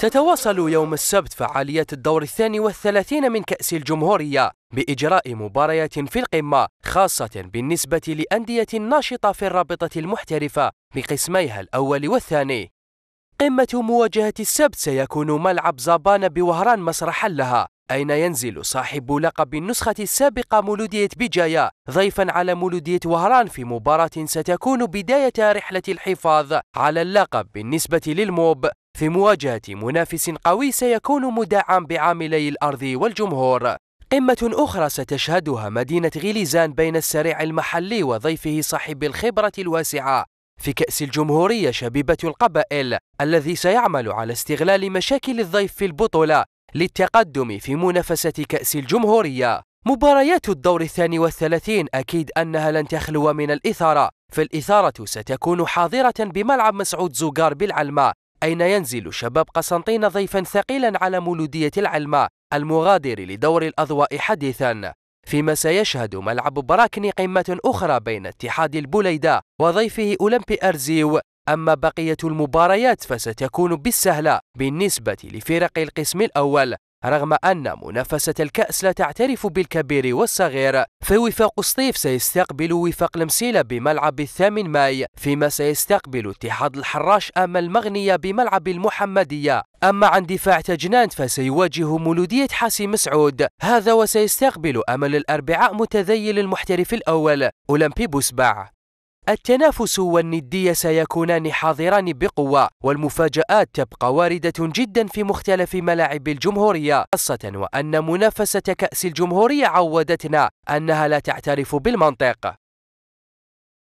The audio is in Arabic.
تتواصل يوم السبت فعاليات الدور الثاني والثلاثين من كأس الجمهورية بإجراء مباريات في القمة خاصة بالنسبة لأندية ناشطة في الرابطة المحترفة بقسميها الأول والثاني قمة مواجهة السبت سيكون ملعب زابان بوهران مسرحا لها أين ينزل صاحب لقب النسخة السابقة مولودية بجايا ضيفا على مولودية وهران في مباراة ستكون بداية رحلة الحفاظ على اللقب بالنسبة للموب في مواجهة منافس قوي سيكون مدعم بعاملي الأرض والجمهور قمة أخرى ستشهدها مدينة غليزان بين السريع المحلي وضيفه صاحب الخبرة الواسعة في كأس الجمهورية شبيبة القبائل الذي سيعمل على استغلال مشاكل الضيف في البطولة للتقدم في منافسة كأس الجمهورية مباريات الدور الثاني والثلاثين أكيد أنها لن تخلو من الإثارة فالإثارة ستكون حاضرة بملعب مسعود زوغار بالعلمة أين ينزل شباب قسنطين ضيفا ثقيلا على مولودية العلمة المغادر لدور الأضواء حديثا فيما سيشهد ملعب براكني قمة أخرى بين اتحاد البوليدا وضيفه أولمبي أرزيو أما بقية المباريات فستكون بالسهلة بالنسبة لفرق القسم الأول رغم أن منافسة الكأس لا تعترف بالكبير والصغير فوفاق سطيف سيستقبل وفاق لمسيلة بملعب الثامن ماي فيما سيستقبل اتحاد الحراش أمام المغنية بملعب المحمدية أما عن دفاع تجنانت فسيواجه مولودية حاسي مسعود هذا وسيستقبل أمل الأربعاء متذيل المحترف الأول أولمبي بوسبع التنافس والندية سيكونان حاضران بقوة والمفاجآت تبقى واردة جدا في مختلف ملاعب الجمهورية خاصة وأن منافسة كأس الجمهورية عودتنا أنها لا تعترف بالمنطق